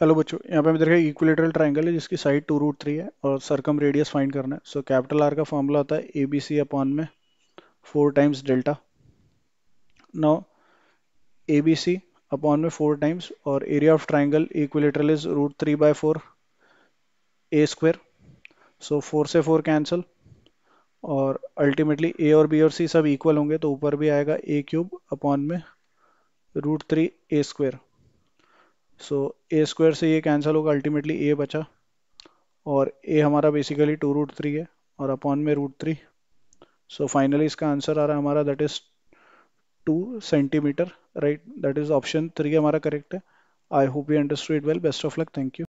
hello बच्चों यहाँ पे हमें देखा इक्विलेटरल ट्राइंगल है जिसकी साइड टू रूट थ्री है और सरकम रेडियस फाइंड करना है सो कैपिटल आर का फॉर्मूला होता है ए बी सी अपॉन में four times delta now a b c upon में फोर टाइम्स और area of triangle equilateral is root three by four a square so four से four cancel और ultimately a और b और सी सब equal होंगे तो ऊपर भी आएगा ए क्यूब अपॉन में root three a square so a square से ये कैंसिल होगा अल्टीमेटली ए बचा और ए हमारा बेसिकली टू रूट थ्री है और अपॉन में रूट थ्री सो फाइनली इसका आंसर आ रहा है हमारा that is two centimetre right that is option three हमारा करेक्ट है I hope you understood well best of luck thank you